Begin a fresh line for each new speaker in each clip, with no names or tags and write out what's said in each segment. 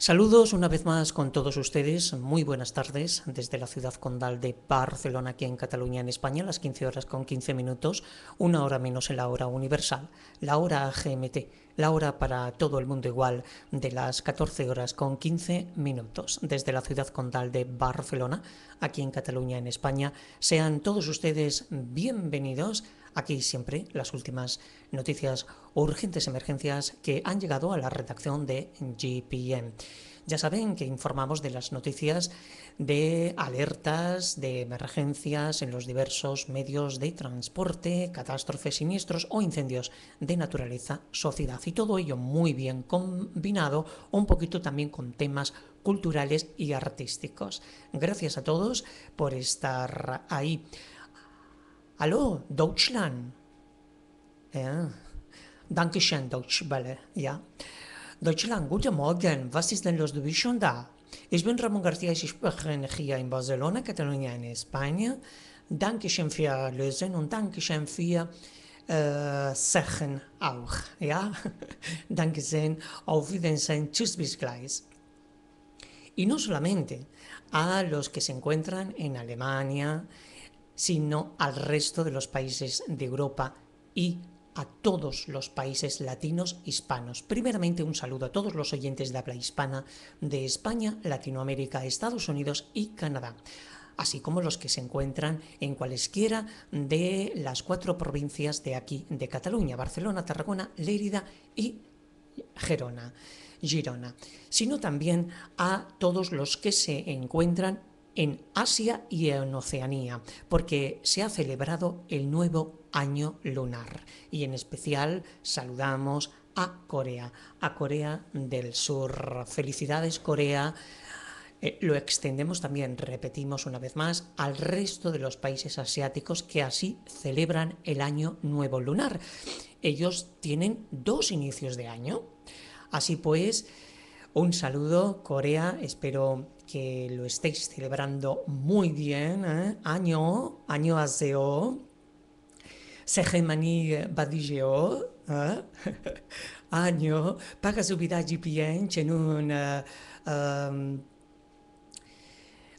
Saludos una vez más con todos ustedes. Muy buenas tardes desde la ciudad condal de Barcelona, aquí en Cataluña, en España, a las 15 horas con 15 minutos, una hora menos en la hora universal, la hora GMT, la hora para todo el mundo igual de las 14 horas con 15 minutos desde la ciudad condal de Barcelona, aquí en Cataluña, en España. Sean todos ustedes bienvenidos Aquí siempre las últimas noticias o urgentes emergencias que han llegado a la redacción de GPM. Ya saben que informamos de las noticias de alertas, de emergencias en los diversos medios de transporte, catástrofes, siniestros o incendios de naturaleza, sociedad. Y todo ello muy bien combinado, un poquito también con temas culturales y artísticos. Gracias a todos por estar ahí. Hallo, Deutschland. Ja, Dankeschön, Deutschbälle. Ja. Deutschland, guten Morgen. Was ist denn los? Du bist schon da. Ich bin Ramon Garcia, ich spreche hier in Barcelona, Katalonien, Spanien. Dankeschön für Lösen und Dankeschön für äh, Sachen auch. Ja, danke sehr. Auf Wiedersehen. Tschüss, bis gleich. Y no solamente a los que se encuentran en Alemania, sino al resto de los países de Europa y a todos los países latinos hispanos. Primeramente un saludo a todos los oyentes de habla hispana de España, Latinoamérica, Estados Unidos y Canadá así como los que se encuentran en cualesquiera de las cuatro provincias de aquí, de Cataluña, Barcelona, Tarragona, Lérida y Gerona, Girona, sino también a todos los que se encuentran en Asia y en Oceanía, porque se ha celebrado el nuevo año lunar. Y en especial saludamos a Corea, a Corea del Sur. Felicidades Corea. Eh, lo extendemos también, repetimos una vez más, al resto de los países asiáticos que así celebran el año nuevo lunar. Ellos tienen dos inicios de año. Así pues, un saludo Corea, espero que lo estéis celebrando muy bien, ¿eh? año, año aseo, Segemani Badigeo, ¿eh? año, paga su vida bien, en un...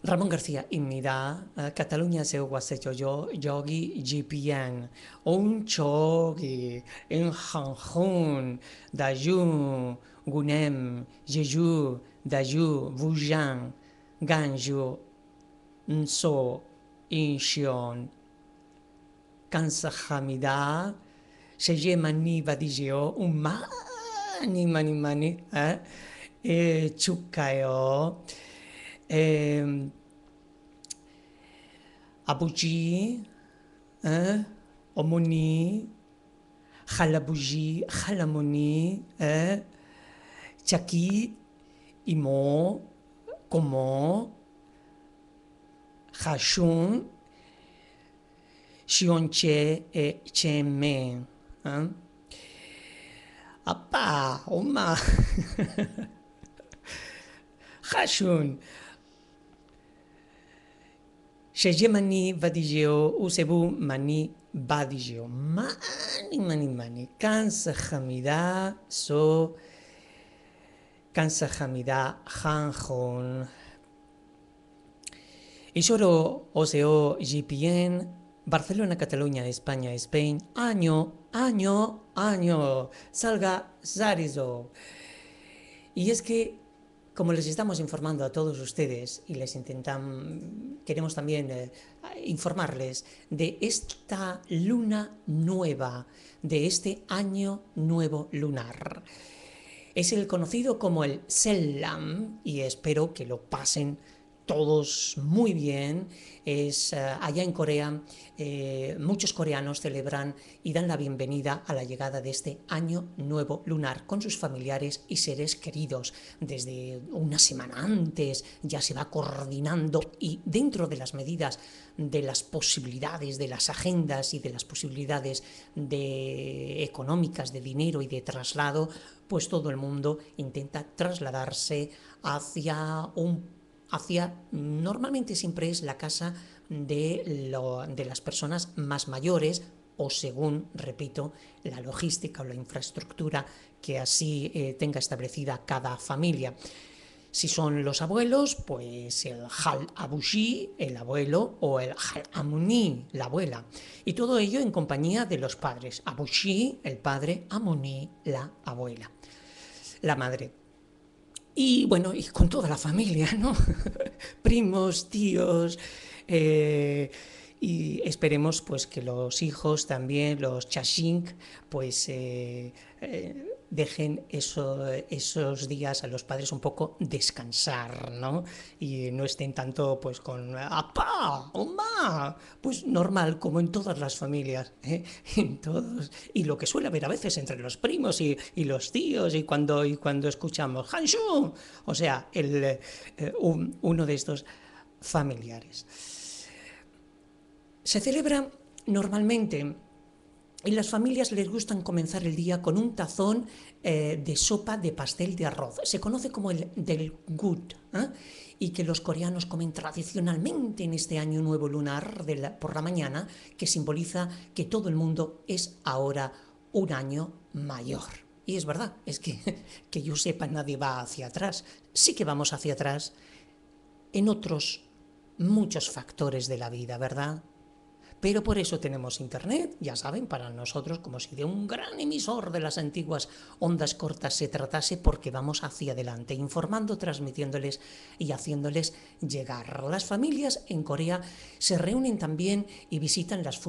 Ramón García inmida. ¿eh? Cataluña se hecho yo, yogi GPN, un chogi, en Hanjun, Dayun, Gunem, Jeju, Dayu. Bujan. ganjo nso inshion kansachamida sheye mani vadijeo umani mani mani eh? e chukayo eh? abuji eh? omoni halamoni, eh Chaki imo. como Hashun Shionche e eh, Cheme. ¿Ah? Oma. Hashun. Sheye mani usebu mani vadigeo. Mani, mani, mani. Cansa jamida so. Kansas Hamida Hanjon, Isoro Oseo GPN, Barcelona, Cataluña, España, Spain, año, año, año, salga Zarizo. Y es que, como les estamos informando a todos ustedes y les intentan, queremos también eh, informarles de esta luna nueva, de este año nuevo lunar es el conocido como el Selam y espero que lo pasen todos muy bien. Es, eh, allá en Corea eh, muchos coreanos celebran y dan la bienvenida a la llegada de este año nuevo lunar con sus familiares y seres queridos. Desde una semana antes ya se va coordinando y dentro de las medidas, de las posibilidades, de las agendas y de las posibilidades de económicas, de dinero y de traslado, pues todo el mundo intenta trasladarse hacia un hacia, normalmente siempre es la casa de, las personas más mayores, o según, repito, la logística o la infraestructura que así eh, tenga establecida cada familia. Si son los abuelos, pues el hal abushi, el abuelo, o el hal amuni, la abuela. Y todo ello en compañía de los padres. Abushi, el padre, amuni, la abuela. La madre. Y bueno, y con toda la familia, ¿no? Primos, tíos. Eh, y esperemos pues que los hijos también, los chashink, pues eh, eh, dejen esos días a los padres un poco descansar, ¿no? Y no estén tanto pues con ¡apá! ¡Oma! Pues normal, como en todas las familias, ¿eh? en todos. Y lo que suele haber a veces entre los primos y, los tíos y cuando, y cuando escuchamos ¡Hanshu! O sea, el, eh, uno de estos familiares. Se celebra normalmente y las familias les gustan comenzar el día con un tazón eh, de sopa de pastel de arroz. Se conoce como el del good, ¿eh? y que los coreanos comen tradicionalmente en este año nuevo lunar por la mañana, que simboliza que todo el mundo es ahora un año mayor. Y es verdad, es que que yo sepa nadie va hacia atrás. Sí que vamos hacia atrás en otros muchos factores de la vida, ¿verdad? Pero por eso tenemos Internet, ya saben, para nosotros como si de un gran emisor de las antiguas ondas cortas se tratase porque vamos hacia adelante, informando, transmitiéndoles y haciéndoles llegar. Las familias en Corea se reúnen también y visitan las,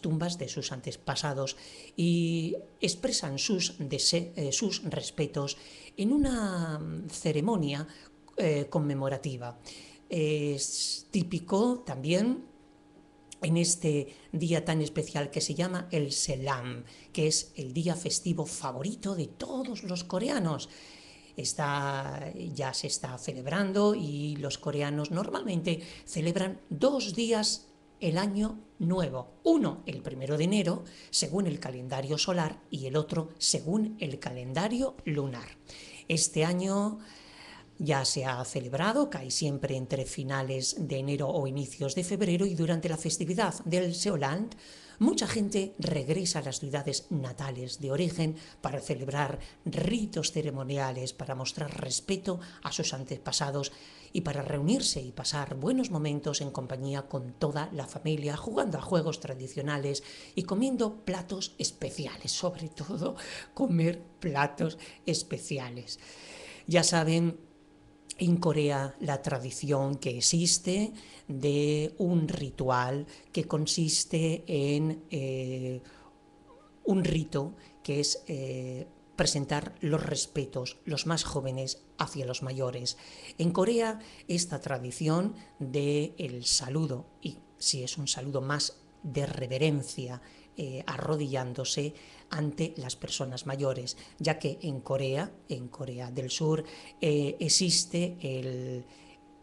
tumbas de sus antepasados y expresan sus, eh, respetos en una mm, ceremonia eh, conmemorativa. Es típico también en este día tan especial que se llama el Selam, que es el día festivo favorito de todos los coreanos. Está, ya se está celebrando y los coreanos normalmente celebran dos días el año nuevo. Uno el primero de enero, según el calendario solar, y el otro según el calendario lunar. Este año ya se ha celebrado, cae siempre entre finales de enero o inicios de febrero y durante la festividad del Seoland, mucha gente regresa a las ciudades natales de origen para celebrar ritos ceremoniales, para mostrar respeto a sus antepasados y para reunirse y pasar buenos momentos en compañía con toda la familia, jugando a juegos tradicionales y comiendo platos especiales, sobre todo comer platos especiales. Ya saben, en Corea la tradición que existe de un ritual que consiste en eh, un rito que es eh, presentar los respetos, los más jóvenes hacia los mayores. En Corea esta tradición del el saludo, y si es un saludo más de reverencia, eh, arrodillándose ante las personas mayores, ya que en Corea, en Corea del Sur, eh, existe el,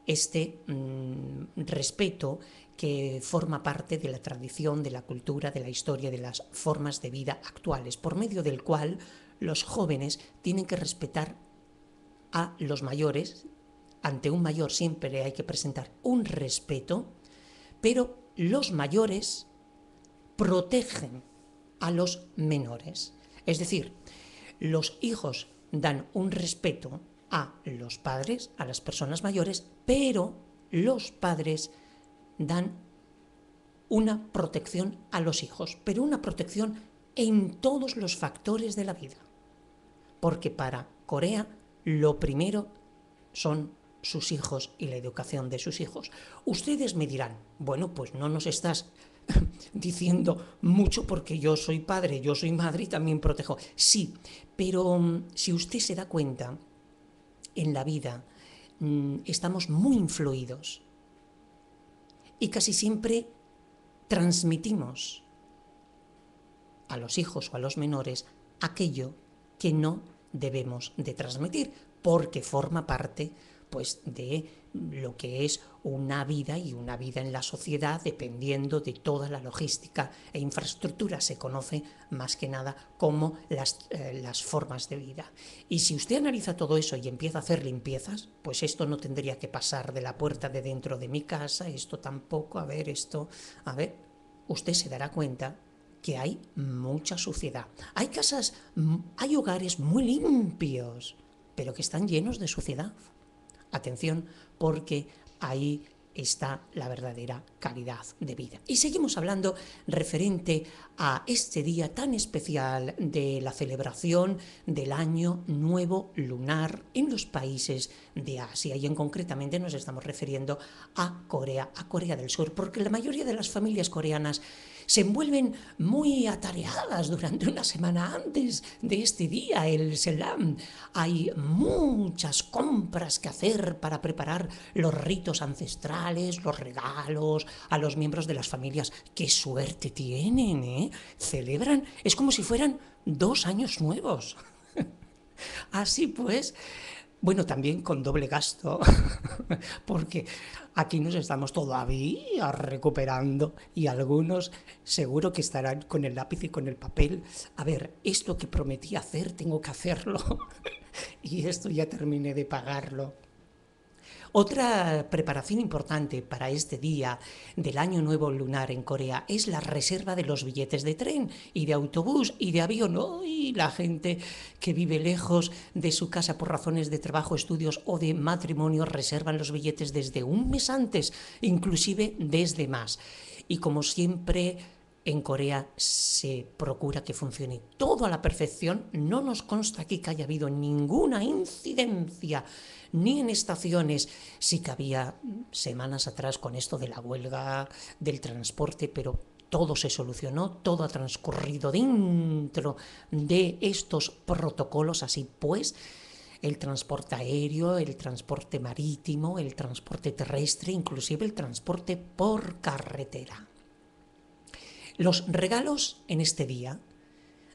este mm, respeto que forma parte de la tradición, de la cultura, de la historia, de las formas de vida actuales, por medio del cual los jóvenes tienen que respetar a los mayores. Ante un mayor siempre hay que presentar un respeto, pero los mayores protegen a los menores. Es decir, los hijos dan un respeto a los padres, a las personas mayores, pero los padres dan una protección a los hijos, pero una protección en todos los factores de la vida. Porque para Corea lo primero son sus hijos y la educación de sus hijos. Ustedes me dirán, bueno, pues no nos estás diciendo mucho porque yo soy padre, yo soy madre y también protejo. Sí, pero mm, si usted se da cuenta, en la vida mm, estamos muy influidos y casi siempre transmitimos a los hijos o a los menores aquello que no debemos de transmitir porque forma parte pues de lo que es una vida y una vida en la sociedad dependiendo de toda la logística e infraestructura. Se conoce más que nada como las, eh, las, formas de vida. Y si usted analiza todo eso y empieza a hacer limpiezas, pues esto no tendría que pasar de la puerta de dentro de mi casa, esto tampoco, a ver, esto, a ver, usted se dará cuenta que hay mucha suciedad. Hay casas, hay hogares muy limpios, pero que están llenos de suciedad. Atención, porque ahí está la verdadera calidad de vida. Y seguimos hablando referente a este día tan especial de la celebración del año nuevo lunar en los países de Asia y en concretamente nos estamos refiriendo a Corea, a Corea del Sur, porque la mayoría de las familias coreanas se envuelven muy atareadas durante una semana antes de este día, el Selam. Hay muchas compras que hacer para preparar los ritos ancestrales, los regalos a los miembros de las familias. ¡Qué suerte tienen, eh! Celebran, es como si fueran dos años nuevos. Así pues, bueno, también con doble gasto, porque aquí nos estamos todavía recuperando y algunos seguro que estarán con el lápiz y con el papel. A ver, esto que prometí hacer, tengo que hacerlo. y esto ya terminé de pagarlo. Otra preparación importante para este día del Año Nuevo Lunar en Corea es la reserva de los billetes de tren y de autobús y de avión. Y la gente que vive lejos de su casa por razones de trabajo, estudios o de matrimonio reservan los billetes desde un mes antes, inclusive desde más. Y como siempre, en Corea se procura que funcione todo a la perfección. No nos consta aquí que haya habido ninguna incidencia, ni en estaciones. Sí que había semanas atrás con esto de la huelga, del transporte, pero todo se solucionó, todo ha transcurrido dentro de estos protocolos. Así pues, el transporte aéreo, el transporte marítimo, el transporte terrestre, inclusive el transporte por carretera. Los regalos en este día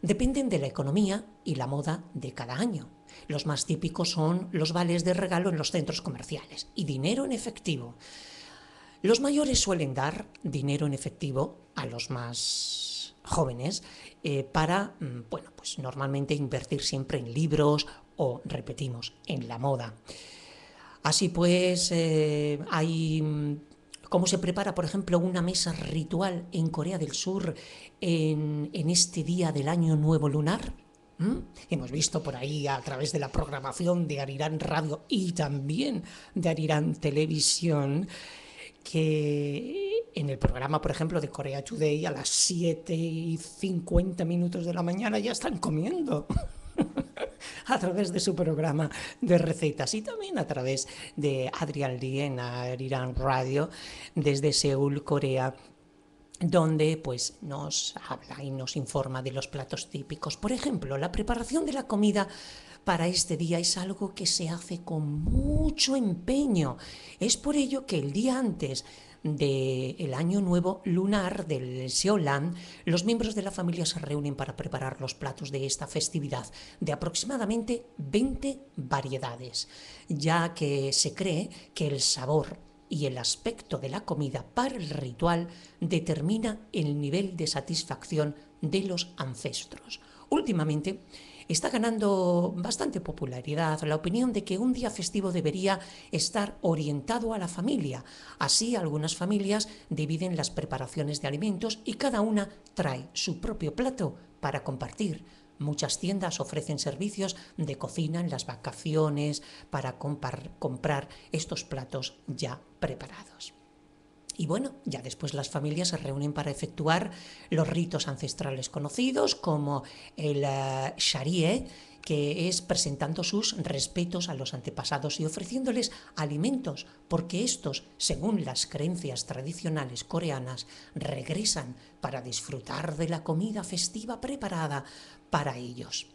dependen de la economía y la moda de cada año. Los más típicos son los vales de regalo en los centros comerciales y dinero en efectivo. Los mayores suelen dar dinero en efectivo a los más jóvenes eh, para, mm, bueno, pues normalmente invertir siempre en libros o, repetimos, en la moda. Así pues, eh, hay mm, cómo se prepara, por ejemplo, una mesa ritual en Corea del Sur en, este día del año nuevo lunar. ¿Mm? Hemos visto por ahí a través de la programación de Arirán Radio y también de Arirán Televisión que en el programa, por ejemplo, de Corea Today a las 7 y 50 minutos de la mañana ya están comiendo a través de su programa de recetas y también a través de Adrián en Irán Radio, desde Seúl, Corea donde pues nos habla y nos informa de los platos típicos. Por ejemplo, la preparación de la comida para este día. Es algo que se hace con mucho empeño. Es por ello que el día antes del año nuevo lunar del Seolan, los miembros de la familia se reúnen para preparar los platos de esta festividad de aproximadamente 20 variedades, ya que se cree que el sabor y el aspecto de la comida para el ritual determina el nivel de satisfacción de los ancestros. Últimamente, está ganando bastante popularidad la opinión de que un día festivo debería estar orientado a la familia. Así, algunas familias dividen las preparaciones de alimentos y cada una trae su propio plato para compartir. Muchas tiendas ofrecen servicios de cocina en las vacaciones para comprar estos platos ya preparados. Y bueno, ya después las familias se reúnen para efectuar los ritos ancestrales conocidos, como el eh, sharié, que es presentando sus respetos a los antepasados y ofreciéndoles alimentos, porque estos, según las creencias tradicionales coreanas, regresan para disfrutar de la comida festiva preparada para ellos.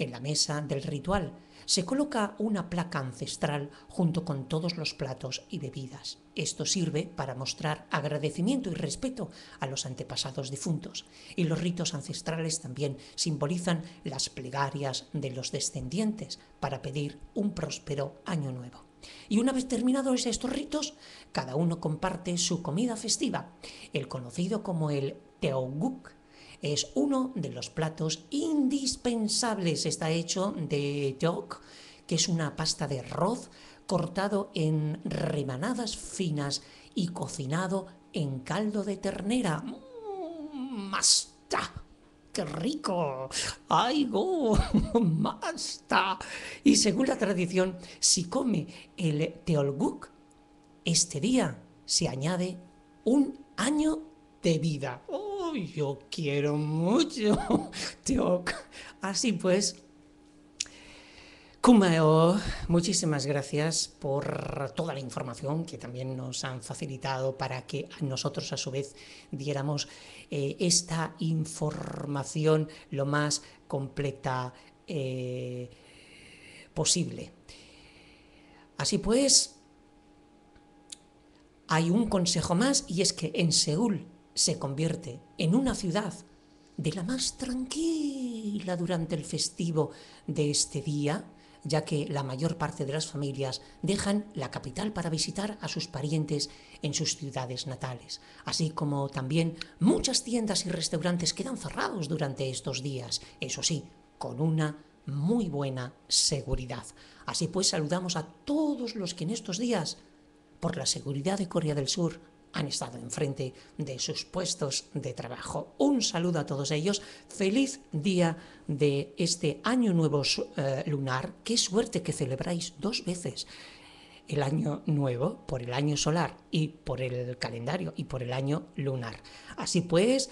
En la mesa del ritual se coloca una placa ancestral junto con todos los platos y bebidas. Esto sirve para mostrar agradecimiento y respeto a los antepasados difuntos, y los ritos ancestrales también simbolizan las plegarias de los descendientes para pedir un próspero año nuevo. Y una vez terminados estos ritos, cada uno comparte su comida festiva, el conocido como el Teoguk es uno de los platos indispensables. Está hecho de yolk, que es una pasta de arroz cortado en remanadas finas y cocinado en caldo de ternera. Mm, ¡Masta! ¡Qué rico! ¡Ay, go! ¡Masta! Y según la tradición, si come el teolguk, este día se añade un año de vida. ¡Oh! yo quiero mucho. Así pues, Kumao, muchísimas gracias por toda la información que también nos han facilitado para que nosotros a su vez diéramos eh, esta información lo más completa eh, posible. Así pues, hay un consejo más y es que en Seúl se convierte en una ciudad de la más tranquila durante el festivo de este día, ya que la mayor parte de las familias dejan la capital para visitar a sus parientes en sus ciudades natales, así como también muchas tiendas y restaurantes quedan cerrados durante estos días, eso sí, con una muy buena seguridad. Así pues, saludamos a todos los que en estos días, por la seguridad de Corea del Sur, han estado enfrente de sus puestos de trabajo. Un saludo a todos ellos. Feliz día de este año nuevo eh, lunar. Qué suerte que celebráis dos veces el año nuevo por el año solar y por el calendario y por el año lunar. Así pues,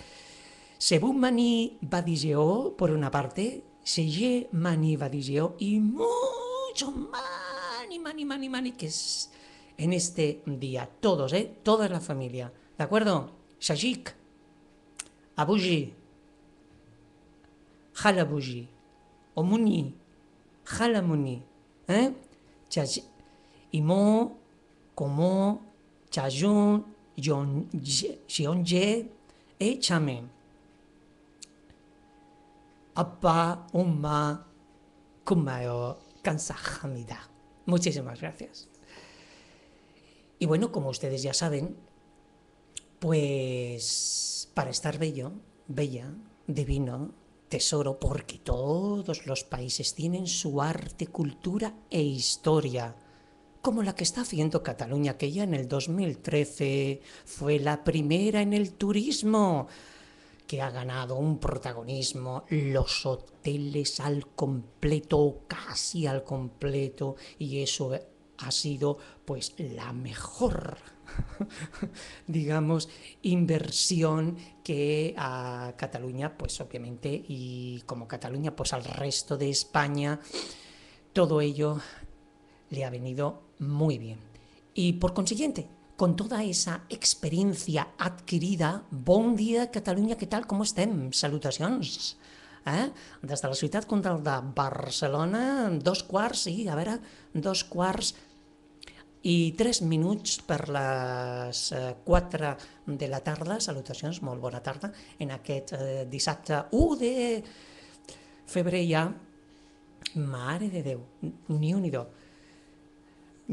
según Mani Badigeo, por una parte, ye Mani badigeo y mucho Mani, Mani, Mani, Mani, que es en este día. Todos, ¿eh? Toda la familia. ¿De acuerdo? Shajik, Abuji, Halabuji, Omuni, Halamuni, ¿eh? Imo, Komo, Chayun, e ¿eh? Chame, Appa, Umma, Kumayo, Kansahamida. Muchísimas gracias. Y bueno, como ustedes ya saben, pues para estar bello, bella, divino, tesoro, porque todos los países tienen su arte, cultura e historia, como la que está haciendo Cataluña, que ya en el 2013 fue la primera en el turismo, que ha ganado un protagonismo, los hoteles al completo, casi al completo, y eso ha sido pues la mejor, digamos, inversión que a Cataluña, pues obviamente, y como Cataluña, pues al resto de España, todo ello le ha venido muy bien. Y por consiguiente, con toda esa experiencia adquirida, bon día Cataluña, ¿qué tal? ¿Cómo estén? Salutaciones. Eh? Des de la ciutat contra el de Barcelona, dos quarts i, a veure, dos quarts i tres minuts per les 4 eh, de la tarda. Salutacions, molt bona tarda. En aquest eh, dissabte 1 de febrer ja, mare de Déu, ni un ni do.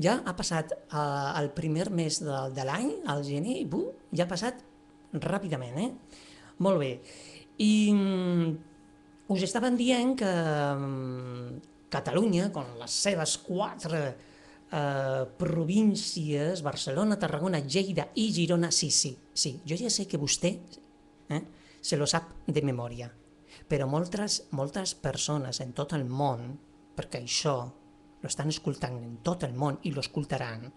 Ja ha passat eh, el primer mes de, de l'any, el gener, buh, ja ha passat ràpidament, eh? Molt bé. I mm, us estaven dient que mm, Catalunya, com les seves quatre eh, províncies, Barcelona, Tarragona, Lleida i Girona, sí, sí, sí, jo ja sé que vostè eh, se lo sap de memòria, però moltes, moltes persones en tot el món, perquè això lo estan escoltant en tot el món i lo escoltaran,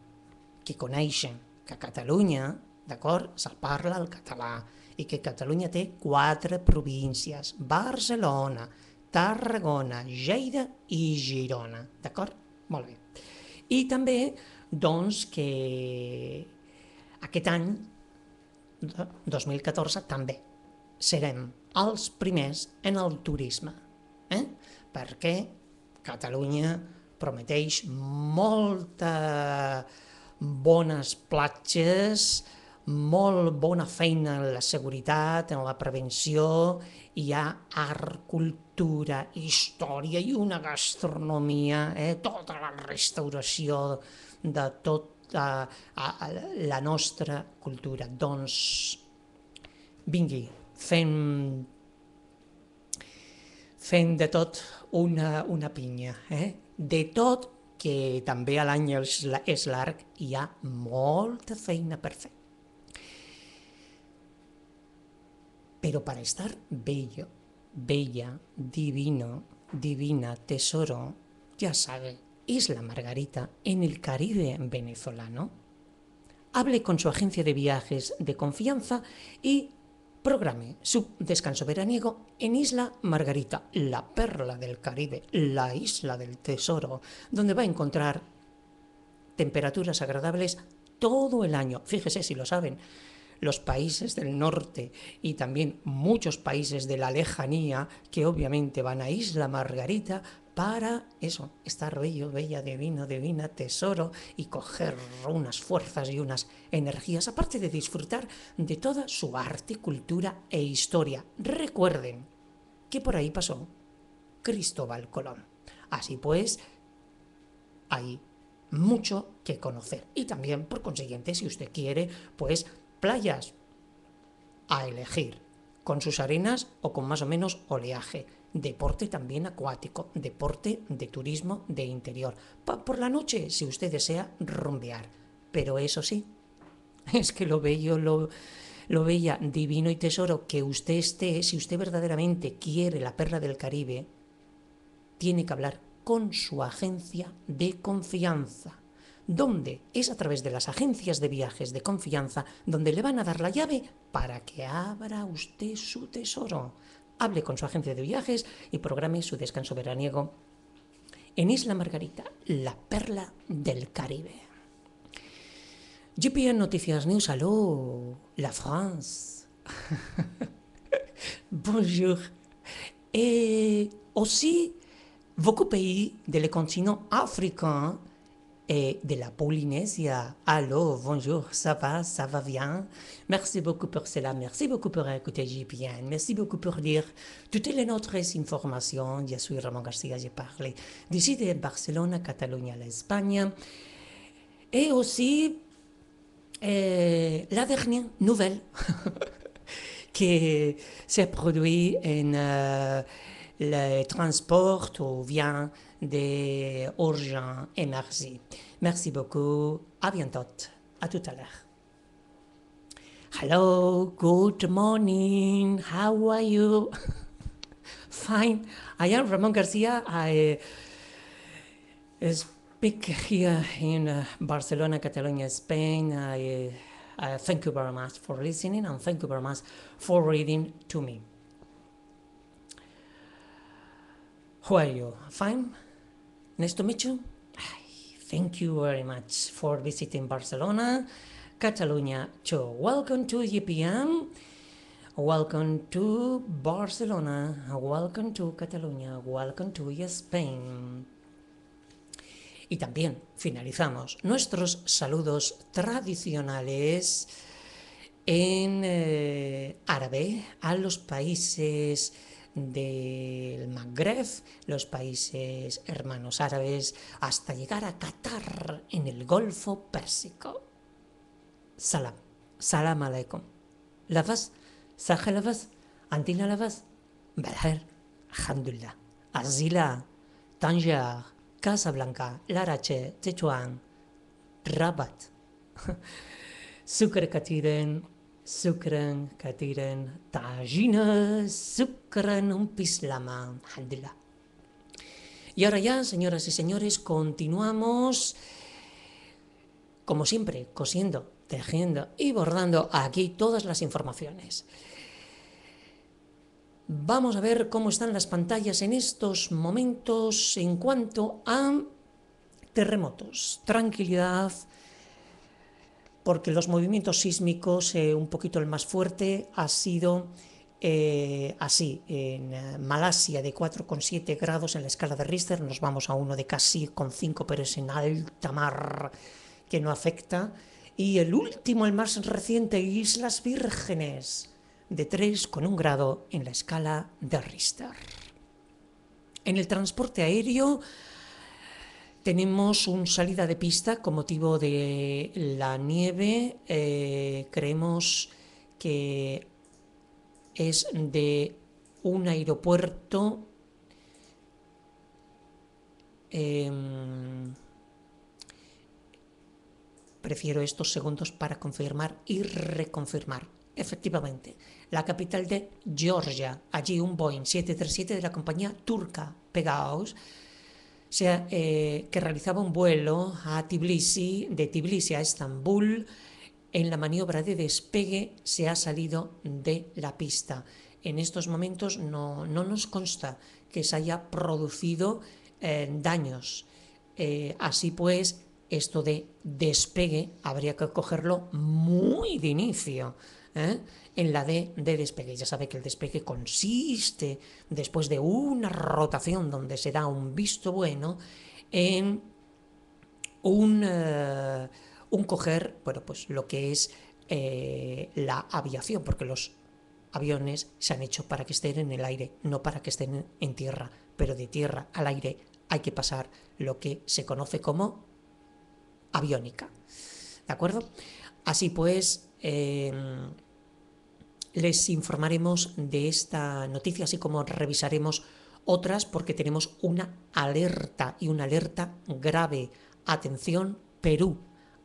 que coneixen que a Catalunya, d'acord, se parla el català, i que Catalunya té quatre províncies, Barcelona, Tarragona, Lleida i Girona, d'acord? Molt bé. I també, doncs, que aquest any, 2014, també serem els primers en el turisme, eh? perquè Catalunya prometeix molta bones platges, molt bona feina en la seguretat, en la prevenció, hi ha art, cultura, història i una gastronomia, eh? tota la restauració de tota a la nostra cultura. Doncs vingui, fem, fem de tot una, una pinya. Eh? De tot que també a l'any és l'arc, hi ha molta feina per fer. Pero para estar bello, bella, divino, divina, tesoro, ya sabe, Isla Margarita, en el Caribe venezolano. Hable con su agencia de viajes de confianza y programe su descanso veraniego en Isla Margarita, la perla del Caribe, la isla del tesoro, donde va a encontrar temperaturas agradables todo el año. Fíjese si lo saben los países del norte y también muchos países de la lejanía que obviamente van a Isla Margarita para eso, estar bello, bella, de divina, tesoro y coger unas fuerzas y unas energías, aparte de disfrutar de toda su arte, cultura e historia. Recuerden que por ahí pasó Cristóbal Colón. Así pues, hay mucho que conocer. Y también, por consiguiente, si usted quiere, pues playas a elegir, con sus arenas o con más o menos oleaje. Deporte también acuático, deporte de turismo de interior. por la noche, si usted desea, rumbear. Pero eso sí, es que lo bello, lo, lo bella, divino y tesoro que usted esté, si usted verdaderamente quiere la perla del Caribe, tiene que hablar con su agencia de confianza donde es a través de las agencias de viajes de confianza donde le van a dar la llave para que abra usted su tesoro. Hable con su agencia de viajes y programe su descanso veraniego en Isla Margarita, la perla del Caribe. GPN Noticias News, aló, la France. Bonjour. Et aussi, beaucoup de le continent et de la Polynésie. Allô, bonjour, ça va, ça va bien. Merci beaucoup pour cela, merci beaucoup pour écouter bien. merci beaucoup pour dire toutes les autres informations. Je suis Ramon Garcia, j'ai parlé d'ici de Barcelone, Catalogne, l'Espagne. Et aussi euh, la dernière nouvelle qui s'est produite en les euh, le transport ou bien De Urgent et Merci. Merci beaucoup. À bientôt. À tout à l'heure. Hello, good morning. How are you? Fine. I am Ramon Garcia. I eh, speak here in eh, Barcelona, Catalonia, Spain. I, eh, I thank you very much for listening and thank you very much for reading to me. How are you? Fine? Néstor Micho, Thank you very much for visiting Barcelona, Cataluña. So, welcome to EPM. Welcome to Barcelona. Welcome to Cataluña. Welcome to Spain. Y también finalizamos nuestros saludos tradicionales en eh, árabe a los países del Magreb, los países hermanos árabes, hasta llegar a Qatar en el Golfo Pérsico. Salam, salam alaikum. Lavas, sahelavas, lavas? Belher, Alhamdulillah, Azila, Tanger, Casablanca, Larache, Tetuán, Rabat. Sucre Katiren, Sukran, katiren, tajina, sukran, un pislaman, Y ahora ya, señoras y señores, continuamos, como siempre, cosiendo, tejiendo y bordando aquí todas las informaciones. Vamos a ver cómo están las pantallas en estos momentos en cuanto a terremotos. Tranquilidad, porque los movimientos sísmicos, eh, un poquito el más fuerte, ha sido eh, así. En eh, Malasia de 4,7 grados en la escala de Richter, nos vamos a uno de casi con 5, pero es en alta mar que no afecta. Y el último, el más reciente, Islas Vírgenes, de 3,1 grado en la escala de Richter. En el transporte aéreo, tenemos un salida de pista con motivo de la nieve. Eh, creemos que es de un aeropuerto em, prefiero estos segundos para confirmar y reconfirmar. Efectivamente, la capital de Georgia, allí un Boeing 737 de la compañía turca, pegaos, sea, eh, que realizaba un vuelo a Tbilisi, de Tbilisi a Estambul, en la maniobra de despegue se ha salido de la pista. En estos momentos no, nos consta que se haya producido eh, daños. Eh, así pues, esto de despegue habría que cogerlo muy de inicio en la D de despegue. Ya sabe que el despegue consiste, después de una rotación donde se da un visto bueno, en un, eh, coger, bueno, pues lo que es eh, la aviación, porque los aviones se han hecho para que estén en el aire, no para que estén en tierra, pero de tierra al aire hay que pasar lo que se conoce como aviónica. ¿De acuerdo? Así pues, em, les informaremos de esta noticia, así como revisaremos otras porque tenemos una alerta y una alerta grave. Atención, Perú.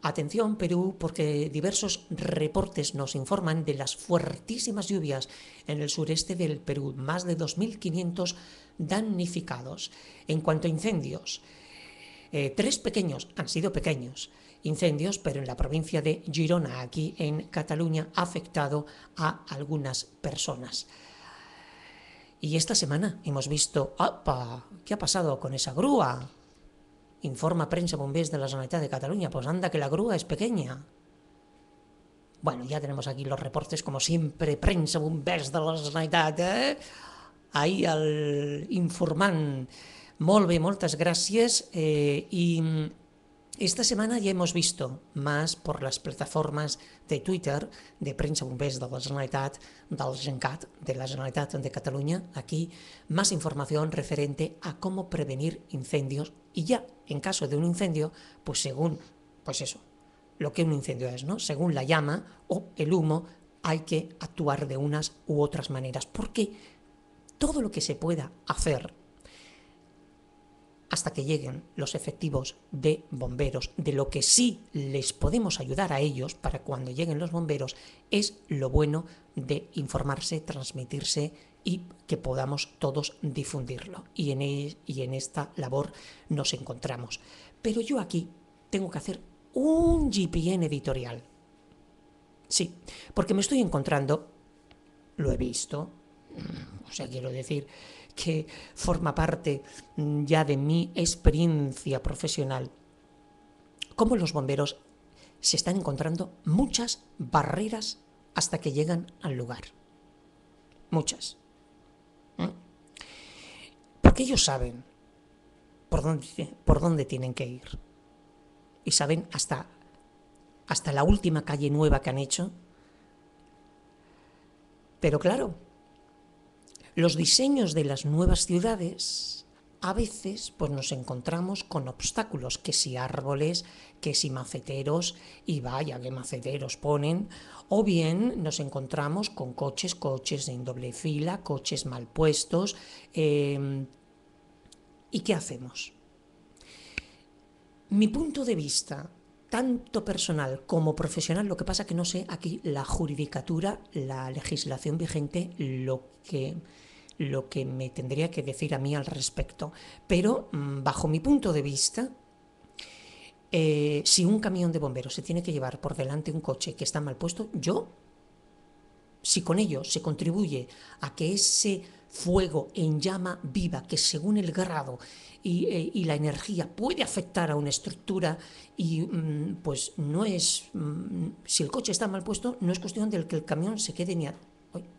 Atención Perú porque diversos reportes nos informan de las fuertísimas lluvias en el sureste del Perú, más de 2.500 damnificados. En cuanto a incendios, eh, tres pequeños han sido pequeños incendios, pero en la provincia de Girona, aquí en Cataluña, ha afectado a algunas personas. Y esta semana hemos visto, ¡apa! ¿Qué ha pasado con esa grúa? Informa Prensa Bombés de la sanidad de Cataluña, pues anda que la grúa es pequeña. Bueno, ya tenemos aquí los reportes, como siempre, Prensa Bombés de la Sanidad. ¿eh? Ahí al informán molve muchas gracias y eh, esta semana ya hemos visto, más por las plataformas de Twitter, de Prensa Bombers de la Generalitat, del de la Generalitat de Cataluña, aquí, más información referente a cómo prevenir incendios y ya, en caso de un incendio, pues según, pues eso, lo que un incendio es, ¿no? Según la llama o el humo, hay que actuar de unas u otras maneras, porque todo lo que se pueda hacer hasta que lleguen los efectivos de bomberos. De lo que sí les podemos ayudar a ellos para cuando lleguen los bomberos es lo bueno de informarse, transmitirse y que podamos todos difundirlo. Y en, e-, esta labor nos encontramos. Pero yo aquí tengo que hacer un GPN editorial. Sí, porque me estoy encontrando, lo he visto, mm, o sea, quiero decir, que forma parte mm, ya de mi experiencia profesional, cómo los bomberos se están encontrando muchas barreras hasta que llegan al lugar. Muchas. ¿Mm? Porque ellos saben por dónde, por dónde tienen que ir. Y saben hasta, hasta la última calle nueva que han hecho. Pero claro, los diseños de las nuevas ciudades, a veces pues nos encontramos con obstáculos, que si árboles, que si maceteros, y vaya que maceteros ponen, o bien nos encontramos con coches, coches en doble fila, coches mal puestos. Em, ¿Y qué hacemos? Mi punto de vista tanto personal como profesional, lo que pasa que no sé aquí la juridicatura, la legislación vigente, lo que lo que me tendría que decir a mí al respecto. Pero mm, bajo mi punto de vista, eh, si un camión de bomberos se tiene que llevar por delante un coche que está mal puesto, yo, si con ello se contribuye a que ese fuego en llama viva, que según el grado eh, y, la energía puede afectar a una estructura y mm, pues no es, mm, si el coche está mal puesto, no es cuestión del que el camión se quede ni a,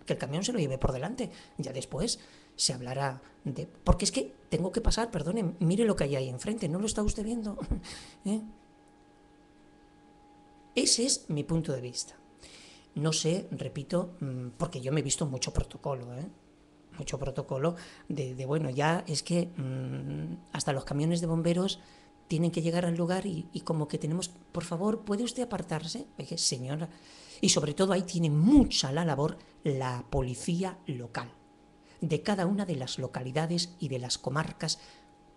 que el camión se lo lleve por delante, ya después se hablará de... Porque es que tengo que pasar, perdone, mire lo que hay ahí enfrente, ¿no lo está usted viendo? ¿Eh? Ese es mi punto de vista. No sé, repito, mm, porque yo me he visto mucho protocolo, ¿eh? mucho protocolo, de, bueno, ya es que mm, hasta los camiones de bomberos tienen que llegar al lugar y, como que tenemos, por favor, ¿puede usted apartarse? señora. Y sobre todo ahí tiene mucha la labor la policía local, de cada una de las localidades y de las comarcas,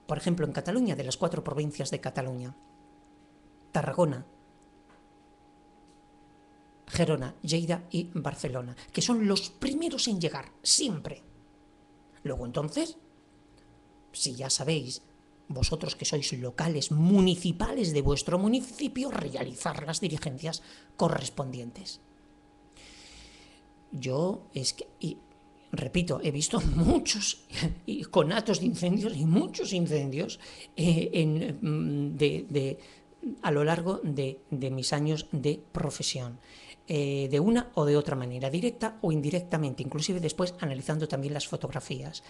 por ejemplo, en Cataluña, de las cuatro provincias de Cataluña, Tarragona, Gerona, Lleida y Barcelona, que son los primeros en llegar, siempre. Luego entonces, si ya sabéis, vosotros que sois locales municipales de vuestro municipio, realizar las diligencias correspondientes. Yo es que, y, repito, he visto muchos conatos de incendios y muchos incendios eh, mm, a lo largo de, de mis años de profesión. Eh, de una o de otra manera, directa o indirectamente, inclusive después analizando también las fotografías.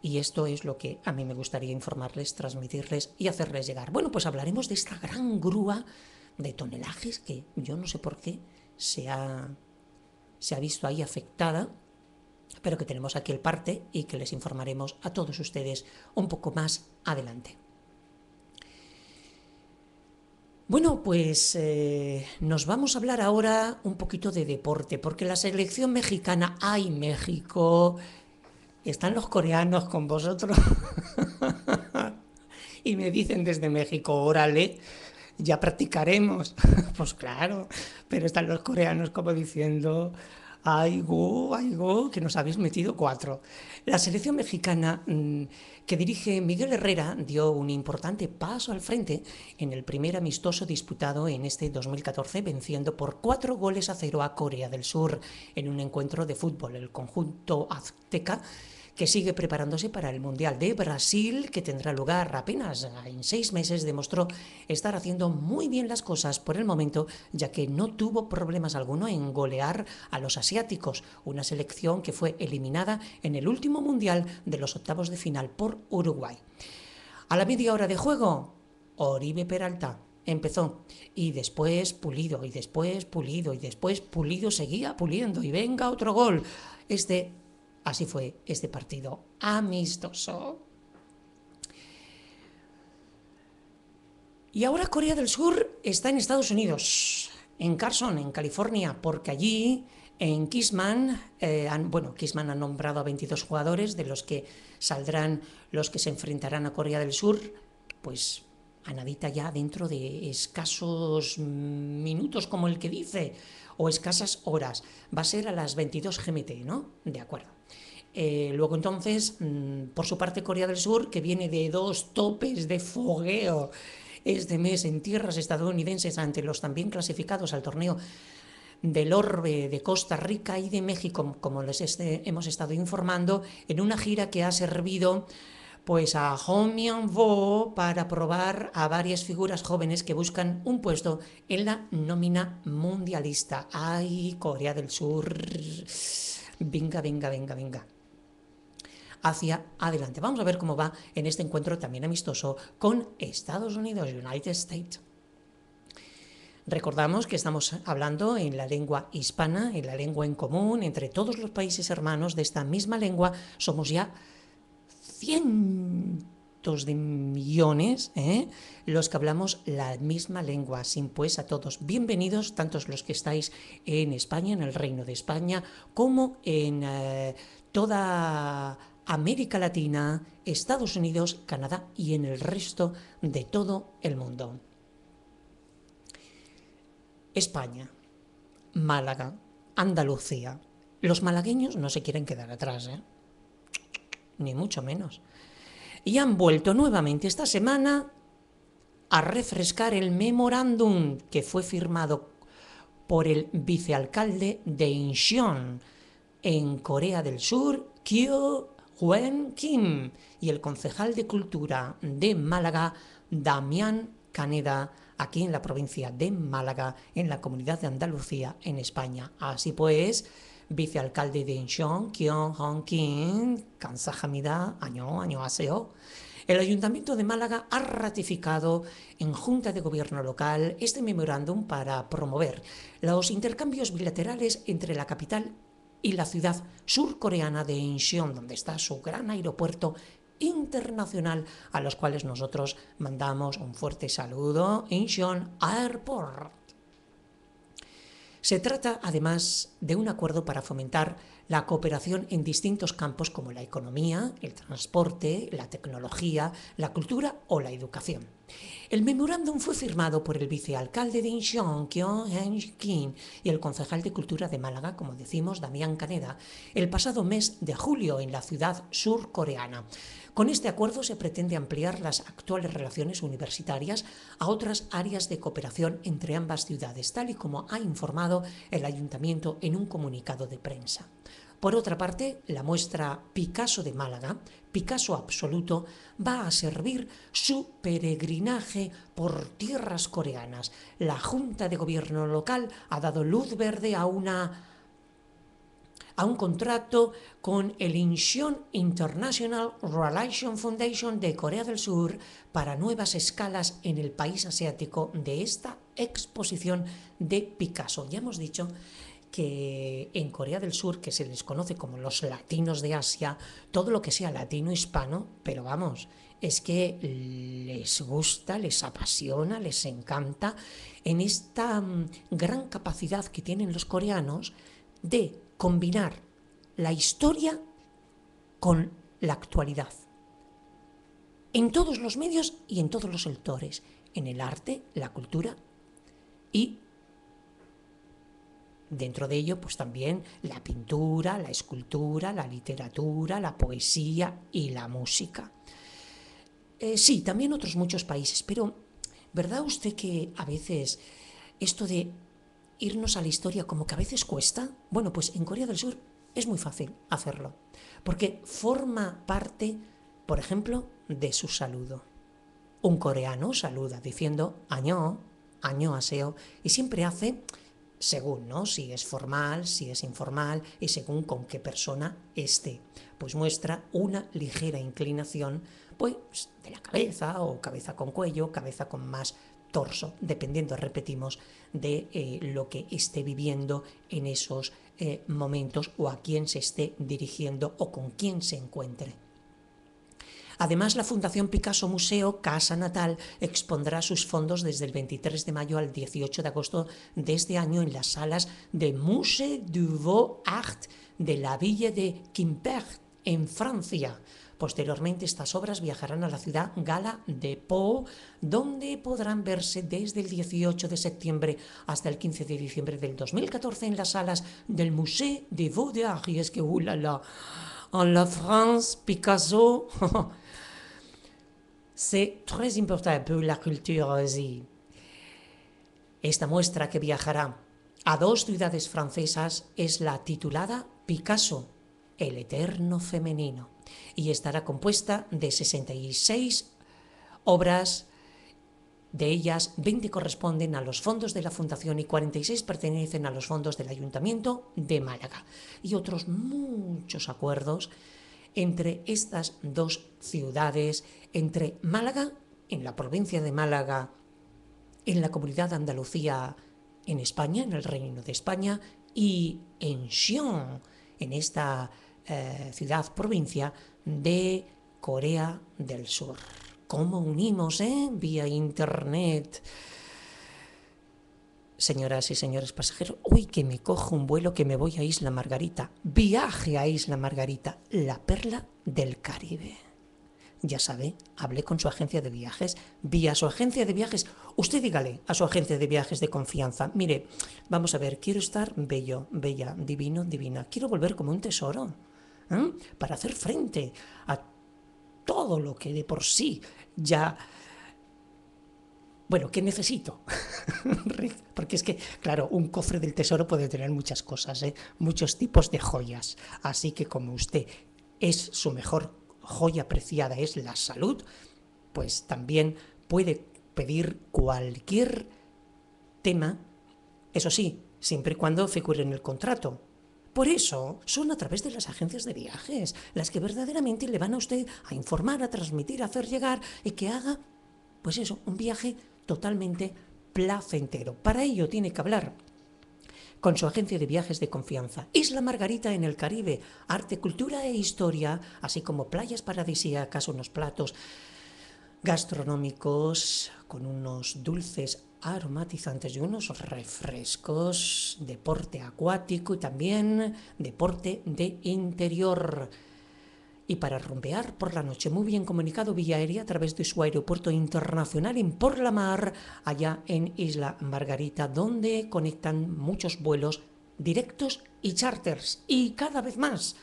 Y esto es lo que a mí me gustaría informarles, transmitirles y hacerles llegar. Bueno, pues hablaremos de esta gran grúa de tonelajes que yo no sé por qué se ha visto ahí afectada, pero que tenemos aquí el parte y que les informaremos a todos ustedes un poco más adelante. Bueno, pues eh, nos vamos a hablar ahora un poquito de deporte, porque la selección mexicana, ay México, están los coreanos con vosotros. y me dicen desde México, órale, ya practicaremos. pues claro, pero están los coreanos como diciendo, ay, go, ay, go, que nos habéis metido cuatro. La selección mexicana mm, que dirige Miguel Herrera dio un importante paso al frente en el primer amistoso disputado en este 2014, venciendo por cuatro goles a cero a Corea del Sur en un encuentro de fútbol. El conjunto azteca que sigue preparándose para el Mundial de Brasil, que tendrá lugar apenas en seis meses, demostró estar haciendo muy bien las cosas por el momento, ya que no tuvo problemas alguno en golear a los asiáticos, una selección que fue eliminada en el último Mundial de los octavos de final por Uruguay. A la media hora de juego, Oribe Peralta empezó y después pulido y después pulido y después pulido seguía puliendo y venga otro gol. Este Así fue este partido amistoso. Y ahora Corea del Sur está en Estados Unidos, en Carson, en California, porque allí en Kisman, eh, han, bueno, Kisman ha nombrado a 22 jugadores de los que saldrán los que se enfrentarán a Corea del Sur, pues a nadita ya dentro de escasos minutos, como el que dice, o escasas horas. Va a ser a las 22 GMT, ¿no? De acuerdo. Eh, luego entonces, mm, por su parte, Corea del Sur, que viene de dos topes de fogueo este mes en tierras estadounidenses ante los también clasificados al torneo del Orbe de Costa Rica y de México, como les este, hemos estado informando, en una gira que ha servido pues a Hong para probar a varias figuras jóvenes que buscan un puesto en la nómina mundialista. ¡Ay, Corea del Sur! Venga, venga, venga, venga hacia adelante. Vamos a ver cómo va en este encuentro también amistoso con Estados Unidos, United States. Recordamos que estamos hablando en la lengua hispana, en la lengua en común, entre todos los países hermanos de esta misma lengua, somos ya cientos de millones ¿eh? los que hablamos la misma lengua. Sin pues a todos, bienvenidos, tantos los que estáis en España, en el Reino de España, como en eh, toda América Latina, Estados Unidos, Canadá y en el resto de todo el mundo. España, Málaga, Andalucía. Los malagueños no se quieren quedar atrás, ¿eh? ni mucho menos. Y han vuelto nuevamente esta semana a refrescar el memorándum que fue firmado por el vicealcalde de Incheon en Corea del Sur, Kyo Juan Kim y el concejal de Cultura de Málaga, Damián Caneda, aquí en la provincia de Málaga, en la comunidad de Andalucía, en España. Así pues, vicealcalde de Incheon, Kyung Hong Kim, Kansa año, año aseo. El Ayuntamiento de Málaga ha ratificado en Junta de Gobierno Local este memorándum para promover los intercambios bilaterales entre la capital y la ciudad surcoreana de Incheon, donde está su gran aeropuerto internacional, a los cuales nosotros mandamos un fuerte saludo. Incheon Airport. Se trata, además, de un acuerdo para fomentar la cooperación en distintos campos como la economía, el transporte, la tecnología, la cultura o la educación. El memorándum fue firmado por el vicealcalde de Incheon, Kyung heng Kim, y el concejal de Cultura de Málaga, como decimos, Damián Caneda, el pasado mes de julio en la ciudad surcoreana. Con este acuerdo se pretende ampliar las actuales relaciones universitarias a otras áreas de cooperación entre ambas ciudades, tal y como ha informado el ayuntamiento en un comunicado de prensa. Por otra parte, la muestra Picasso de Málaga, Picasso Absoluto, va a servir su peregrinaje por tierras coreanas. La Junta de Gobierno local ha dado luz verde a una a un contrato con el Incheon International Relation Foundation de Corea del Sur para nuevas escalas en el país asiático de esta exposición de Picasso. Ya hemos dicho que en Corea del Sur, que se les conoce como los latinos de Asia, todo lo que sea latino hispano, pero vamos, es que les gusta, les apasiona, les encanta en esta mm, gran capacidad que tienen los coreanos de combinar la historia con la actualidad. En todos los medios y en todos los sectores, en el arte, la cultura y dentro de ello pues también la pintura, la escultura, la literatura, la poesía y la música. Eh, sí, también otros muchos países, pero ¿verdad usted que a veces esto de irnos a la historia como que a veces cuesta, bueno, pues en Corea del Sur es muy fácil hacerlo, porque forma parte, por ejemplo, de su saludo. Un coreano saluda diciendo año, año aseo, y siempre hace según, ¿no? Si es formal, si es informal y según con qué persona esté. Pues muestra una ligera inclinación, pues, de la cabeza o cabeza con cuello, cabeza con más torso, dependiendo, repetimos, de eh, lo que esté viviendo en esos eh, momentos o a quién se esté dirigiendo o con quién se encuentre. Además, la Fundación Picasso Museo Casa Natal expondrá sus fondos desde el 23 de mayo al 18 de agosto de este año en las salas de Musée du vaux arts de la Ville de Quimper, en Francia Posteriormente estas obras viajarán a la ciudad gala de Po, donde podrán verse desde el 18 de septiembre hasta el 15 de diciembre del 2014 en las salas del Musée de beaux es que, la, en la France, Picasso... C'est très important pour la culture Esta muestra que viajará a dos ciudades francesas es la titulada Picasso, el Eterno Femenino, y estará compuesta de 66 obras de ellas, 20 corresponden a los fondos de la Fundación y 46 pertenecen a los fondos del Ayuntamiento de Málaga y otros muchos acuerdos entre estas dos ciudades, entre Málaga, en la provincia de Málaga, en la comunidad de Andalucía, en España, en el Reino de España, y en Sion, en esta eh, ciudad-provincia de Corea del Sur. ¿Cómo unimos, eh? Vía internet. Señoras y señores pasajeros, uy, que me cojo un vuelo que me voy a Isla Margarita. Viaje a Isla Margarita, la perla del Caribe. Ya sabe, hablé con su agencia de viajes. vía su agencia de viajes. Usted dígale a su agencia de viajes de confianza. Mire, vamos a ver, quiero estar bello, bella, divino, divina. Quiero volver como un tesoro ¿eh? para hacer frente a todo lo que de por sí ya... Bueno, ¿qué necesito? Porque es que, claro, un cofre del tesoro puede tener muchas cosas, ¿eh? muchos tipos de joyas. Así que como usted es su mejor joya preciada, es la salud, pues también puede pedir cualquier tema, eso sí, siempre y cuando figure en el contrato. Por eso son a través de las agencias de viajes las que verdaderamente le van a usted a informar, a transmitir, a hacer llegar y que haga, pues eso, un viaje totalmente placentero. Para ello tiene que hablar con su agencia de viajes de confianza. Isla Margarita en el Caribe, arte, cultura e historia, así como playas paradisíacas, unos platos gastronómicos con unos dulces aromatizantes y unos refrescos, deporte acuático y también deporte de interior. Y para rumbear por la noche, muy bien comunicado vía aérea a través de su aeropuerto internacional en Por la Mar, allá en Isla Margarita, donde conectan muchos vuelos directos y charters. Y cada vez más,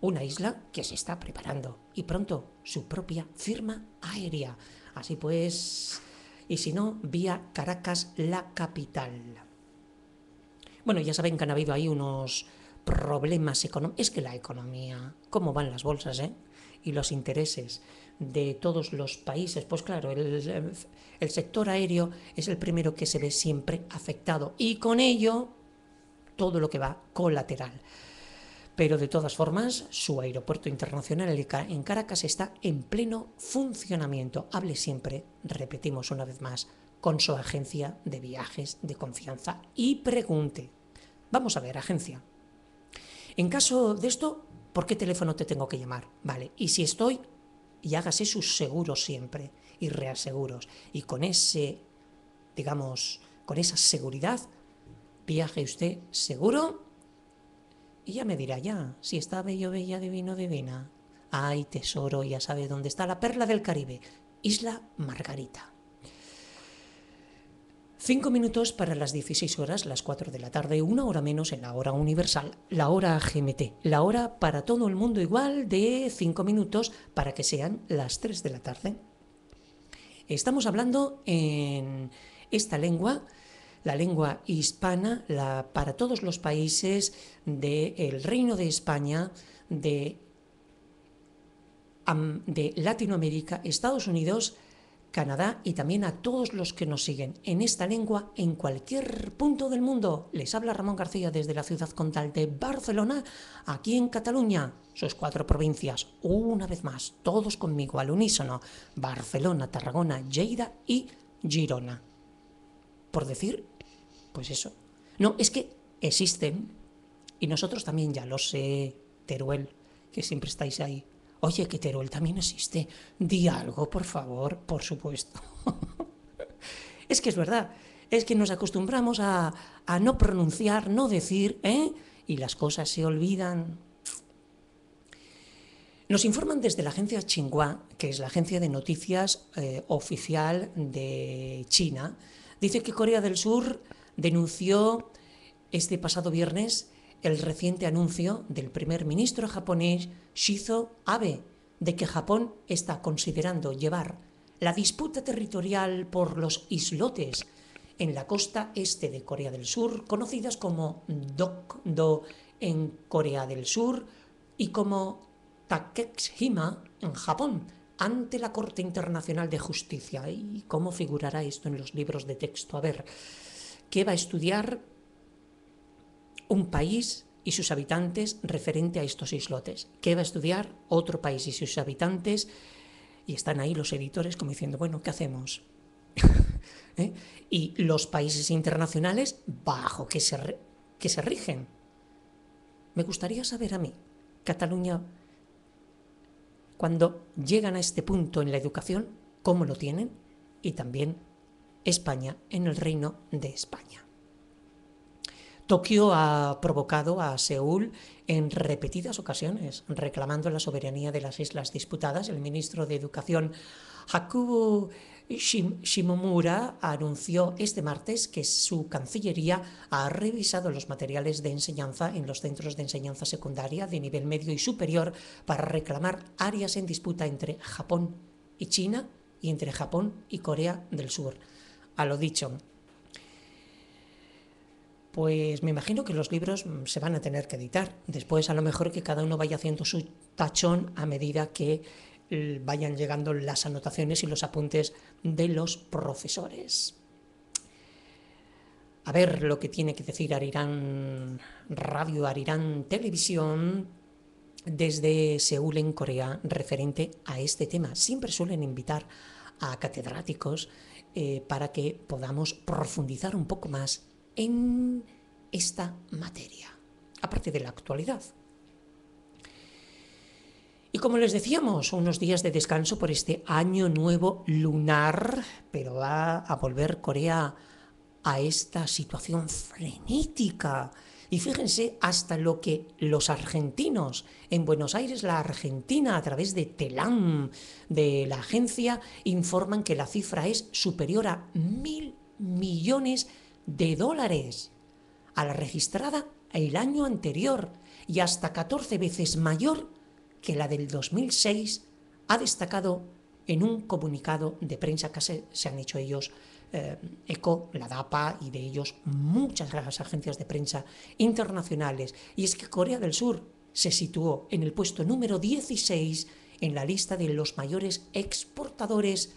una isla que se está preparando y pronto su propia firma aérea. Así pues, y si no, vía Caracas, la capital. Bueno, ya saben que han habido ahí unos problemas económicos. Es que la economía, cómo van las bolsas, ¿eh? Y los intereses de todos los países. Pues claro, el sector aéreo es el primero que se ve siempre afectado y con ello todo lo que va colateral. Pero de todas formas, su aeropuerto internacional en Caracas está en pleno funcionamiento. Hable siempre, repetimos una vez más, con su agencia de viajes de confianza y pregunte. Vamos a ver, agencia. En caso de esto, ¿por qué teléfono te tengo que llamar? Vale, y si estoy, y hágase sus seguros siempre y reaseguros. Y con ese, digamos, con esa seguridad, viaje usted seguro y ya me dirá, ya, si está bello, bella, divino, divina. Ay, tesoro, ya sabe dónde está la perla del Caribe, Isla Margarita. Cinco minutos para las 16 horas, las 4 de la tarde, una hora menos en la hora universal, la hora GMT, la hora para todo el mundo igual de cinco minutos para que sean las 3 de la tarde. Estamos hablando en esta lengua la lengua hispana la, para todos los países del Reino de España, de, de Latinoamérica, Estados Unidos, Canadá y también a todos los que nos siguen en esta lengua en cualquier punto del mundo. Les habla Ramón García desde la ciudad contal de Barcelona, aquí en Cataluña, sus cuatro provincias, una vez más, todos conmigo al unísono, Barcelona, Tarragona, Lleida y Girona. Por decir pues eso. No, es que existen, y nosotros también ya lo sé, Teruel, que siempre estáis ahí. Oye, que Teruel también existe. Di algo, por favor, por supuesto. es que es verdad. Es que nos acostumbramos a, no pronunciar, no decir, ¿eh? Y las cosas se olvidan. Nos informan desde la agencia Xinhua, que es la agencia de noticias eh, oficial de China, dice que Corea del Sur denunció este pasado viernes el reciente anuncio del primer ministro japonés Shizo Abe de que Japón está considerando llevar la disputa territorial por los islotes en la costa este de Corea del Sur, conocidas como Dokdo en Corea del Sur y como Takeshima en Japón, ante la Corte Internacional de Justicia. ¿Y cómo figurará esto en los libros de texto? A ver, ¿Qué va a estudiar un país y sus habitantes referente a estos islotes, ¿Qué va a estudiar otro país y sus habitantes, y están ahí los editores como diciendo, bueno, ¿qué hacemos? ¿Eh? Y los países internacionales bajo que se, que se rigen. Me gustaría saber a mí, Cataluña, cuando llegan a este punto en la educación, cómo lo tienen y también España en el Reino de España. Tokio ha provocado a Seúl en repetidas ocasiones, reclamando la soberanía de las islas disputadas. El ministro de Educación, Hakubo Shimomura, anunció este martes que su Cancillería ha revisado los materiales de enseñanza en los centros de enseñanza secundaria de nivel medio y superior para reclamar áreas en disputa entre Japón y China y entre Japón y Corea del Sur a lo dicho. Pues me imagino que los libros mm, se van a tener que editar. Después a lo mejor que cada uno vaya haciendo su tachón a medida que vayan llegando las anotaciones y los apuntes de los profesores. A ver lo que tiene que decir Arirán Radio, Arirán Televisión desde Seúl en Corea referente a este tema. Siempre suelen invitar a catedráticos eh, para que podamos profundizar un poco más en esta materia, aparte de la actualidad. Y como les decíamos, unos días de descanso por este año nuevo lunar, pero va a volver Corea a esta situación frenética y fíjense hasta lo que los argentinos en Buenos Aires, la Argentina, a través de Telam, de la agencia, informan que la cifra es superior a mil millones de dólares a la registrada el año anterior y hasta 14 veces mayor que la del 2006, ha destacado en un comunicado de prensa que se, han hecho ellos eh, ECO, la DAPA y de ellos muchas agencias de prensa internacionales. Y es que Corea del Sur se situó en el puesto número 16 en la lista de los mayores exportadores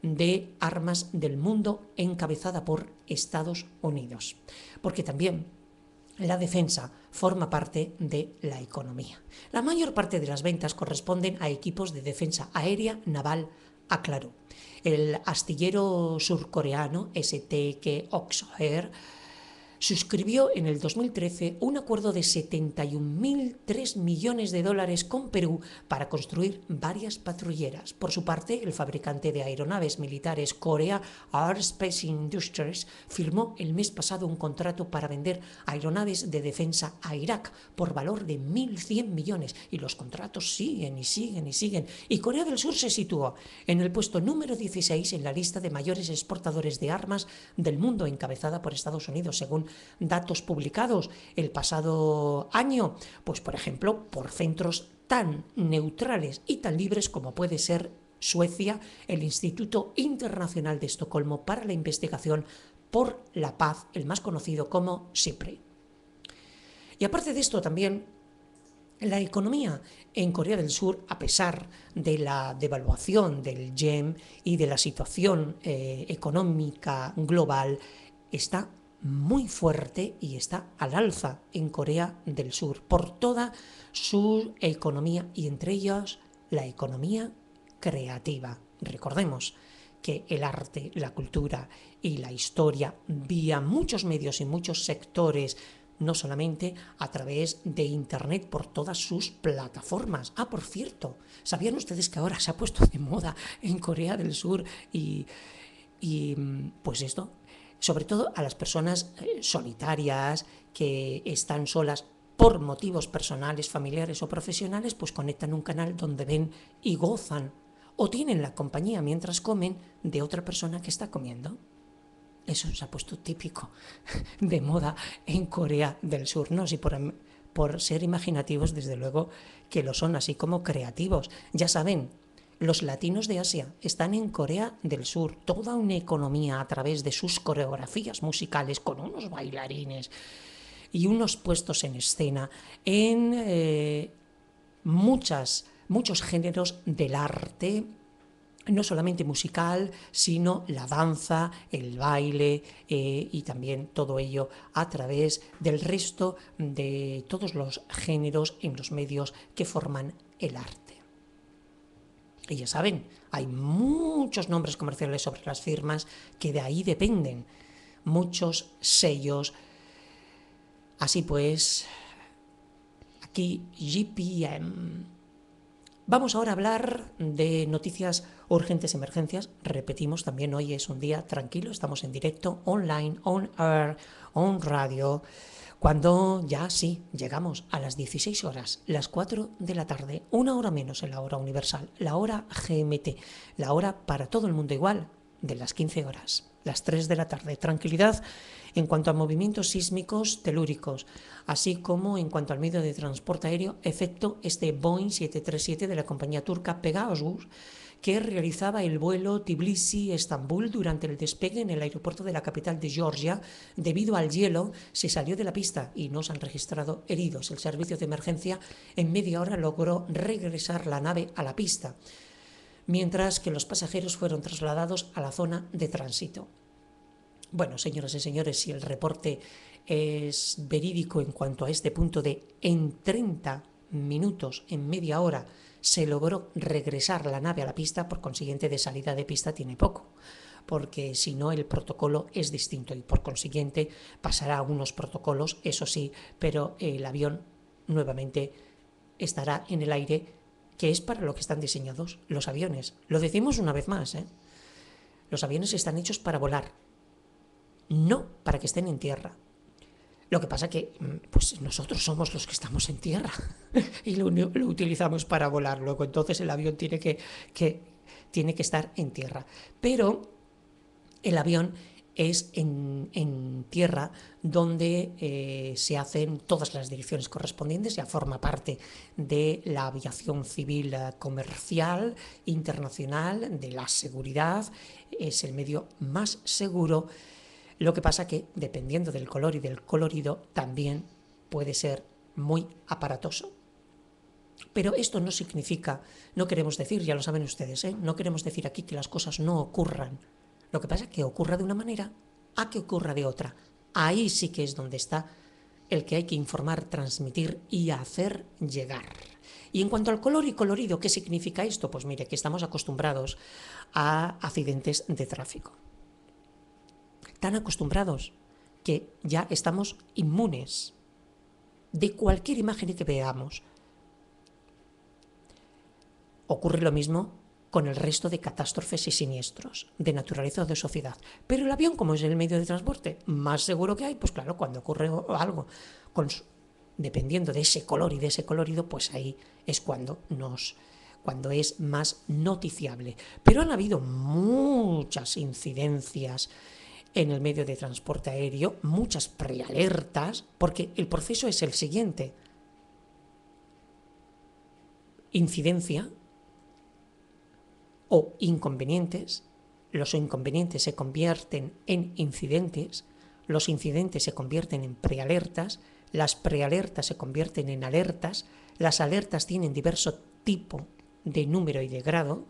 de armas del mundo encabezada por Estados Unidos. Porque también la defensa forma parte de la economía. La mayor parte de las ventas corresponden a equipos de defensa aérea, naval, aclaró el astillero surcoreano STK Oxher suscribió en el 2013 un acuerdo de 71.003 millones de dólares con Perú para construir varias patrulleras. Por su parte, el fabricante de aeronaves militares Corea Aerospace Industries firmó el mes pasado un contrato para vender aeronaves de defensa a Irak por valor de 1.100 millones y los contratos siguen y siguen y siguen. Y Corea del Sur se situó en el puesto número 16 en la lista de mayores exportadores de armas del mundo encabezada por Estados Unidos, según datos publicados el pasado año, pues por ejemplo, por centros tan neutrales y tan libres como puede ser Suecia, el Instituto Internacional de Estocolmo para la Investigación por la Paz, el más conocido como SIPRI. Y aparte de esto también, la economía en Corea del Sur, a pesar de la devaluación del yen y de la situación eh, económica global, está muy fuerte y está al alza en Corea del Sur por toda su economía y entre ellos la economía creativa. Recordemos que el arte, la cultura y la historia vía muchos medios y muchos sectores no solamente a través de Internet por todas sus plataformas. Ah, por cierto, ¿sabían ustedes que ahora se ha puesto de moda en Corea del Sur y, y mm, pues esto, sobre todo a las personas eh, solitarias, que están solas por motivos personales, familiares o profesionales, pues conectan un canal donde ven y gozan o tienen la compañía mientras comen de otra persona que está comiendo. Eso se ha puesto típico de moda en Corea del Sur, ¿no? Si por ser imaginativos, desde luego que lo son, así como creativos. Ya saben los latinos de Asia están en Corea del Sur, toda una economía a través de sus coreografías musicales con unos bailarines y unos puestos en escena en eh, muchas, muchos géneros del arte, no solamente musical, sino la danza, el baile eh, y también todo ello a través del resto de todos los géneros en los medios que forman el arte. Y ya saben, hay muchos nombres comerciales sobre las firmas que de ahí dependen. Muchos sellos. Así pues, aquí GPM. Vamos ahora a hablar de noticias urgentes, emergencias. Repetimos, también hoy es un día tranquilo, estamos en directo, online, on air, on radio. Cuando ya sí, llegamos a las 16 horas, las 4 de la tarde, una hora menos en la hora universal, la hora GMT, la hora para todo el mundo igual, de las 15 horas, las 3 de la tarde. Tranquilidad en cuanto a movimientos sísmicos telúricos, así como en cuanto al medio de transporte aéreo, efecto este Boeing 737 de la compañía turca Pegasus que realizaba el vuelo Tbilisi-Estambul durante el despegue en el aeropuerto de la capital de Georgia. Debido al hielo, se salió de la pista y no se han registrado heridos. El servicio de emergencia en media hora logró regresar la nave a la pista, mientras que los pasajeros fueron trasladados a la zona de tránsito. Bueno, señoras y señores, si el reporte es verídico en cuanto a este punto de en 30 minutos, en media hora, se logró regresar la nave a la pista, por consiguiente de salida de pista tiene poco, porque si no el protocolo es distinto y por consiguiente pasará a unos protocolos, eso sí, pero el avión nuevamente estará en el aire, que es para lo que están diseñados los aviones. Lo decimos una vez más, ¿eh? los aviones están hechos para volar, no para que estén en tierra. Lo que pasa que mm, pues nosotros somos los que estamos en tierra y lo, utilizamos para volar luego. Entonces el avión tiene que, tiene que estar en tierra. Pero el avión es en, tierra donde eh, se hacen todas las direcciones correspondientes, ya forma parte de la aviación civil comercial internacional, de la seguridad, es el medio más seguro lo que pasa que, dependiendo del color y del colorido, también puede ser muy aparatoso. Pero esto no significa, no queremos decir, ya lo saben ustedes, ¿eh? no queremos decir aquí que las cosas no ocurran. Lo que pasa es que ocurra de una manera a que ocurra de otra. Ahí sí que es donde está el que hay que informar, transmitir y hacer llegar. Y en cuanto al color y colorido, ¿qué significa esto? Pues mire, que estamos acostumbrados a accidentes de tráfico tan acostumbrados que ya estamos inmunes de cualquier imagen que veamos. Ocurre lo mismo con el resto de catástrofes y siniestros, de naturaleza o de sociedad. Pero el avión, como es el medio de transporte más seguro que hay, pues claro, cuando ocurre algo, con, dependiendo de ese color y de ese colorido, pues ahí es cuando nos cuando es más noticiable. Pero han habido muchas incidencias en el medio de transporte aéreo, muchas prealertas, porque el proceso es el siguiente. Incidencia o inconvenientes, los inconvenientes se convierten en incidentes, los incidentes se convierten en prealertas, las prealertas se convierten en alertas, las alertas tienen diverso tipo de número y de grado,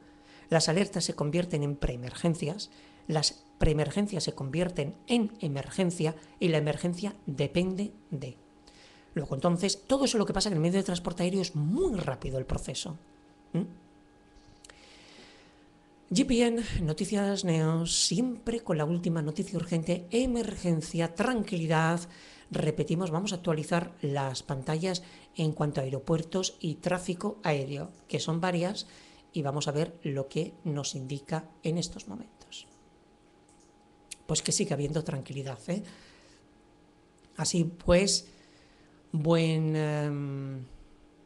las alertas se convierten en preemergencias, las preemergencias se convierten en emergencia y la emergencia depende de. Luego entonces, todo eso lo que pasa en el medio de transporte aéreo es muy rápido el proceso. ¿Mm? GPN, Noticias Neos, siempre con la última noticia urgente, emergencia, tranquilidad. Repetimos, vamos a actualizar las pantallas en cuanto a aeropuertos y tráfico aéreo, que son varias, y vamos a ver lo que nos indica en estos momentos pues que siga habiendo tranquilidad. ¿eh? Así pues, buen... Em,